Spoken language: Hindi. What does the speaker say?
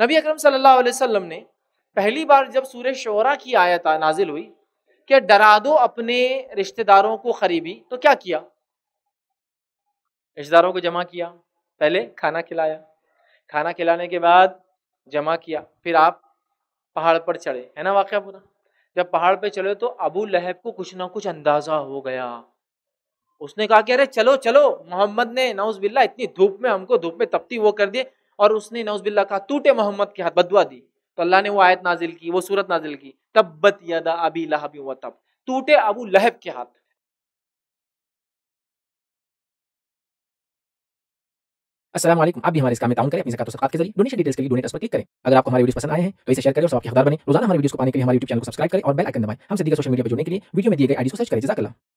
नबी अकरम सल्लाम ने पहली बार जब सूर्य शोरा की आयत नाजिल हुई कि डरा दो अपने रिश्तेदारों को खरीबी तो क्या किया रिश्तेदारों को जमा किया पहले खाना खिलाया खाना खिलाने के बाद जमा किया फिर आप पहाड़ पर चढ़े है ना वाक़ पूरा जब पहाड़ पर चले तो अबू लहब को कुछ ना कुछ अंदाज़ा हो गया उसने कहा कि अरे चलो चलो मोहम्मद ने नौज बिल्ला इतनी धूप में हमको धूप में तपती वो कर दिए और उसने नौजबिल्ला कहा टूटे मोहम्मद के हाथ बदवा दी तो अल्लाह ने वो आयत नाजिल की वो सूरत नाजिल की तब्बत यदा अबी लहब व तब टूटे अबू लहब के हाथ असलम आप भी हमारे इस काम में ताउन करें अपनी जकात के जरिए डोनेशन डिटेल्स के लिए डोनेट पर क्लिक करें अगर आपको हमारी वीडियो पसंद आए हैं तो इसे शेयर करें और आपके हकदार बने रोजाना हमारे वीडियो को पाने के लिए हमारे यूट्यूब चैनल को सब्सक्राइब करें और बेल आइकन दबाएं हम सीधे सोशल मीडिया पर जुड़ने के लिए वीडियो में दिए गए आईडी को सर्च करें जजाकला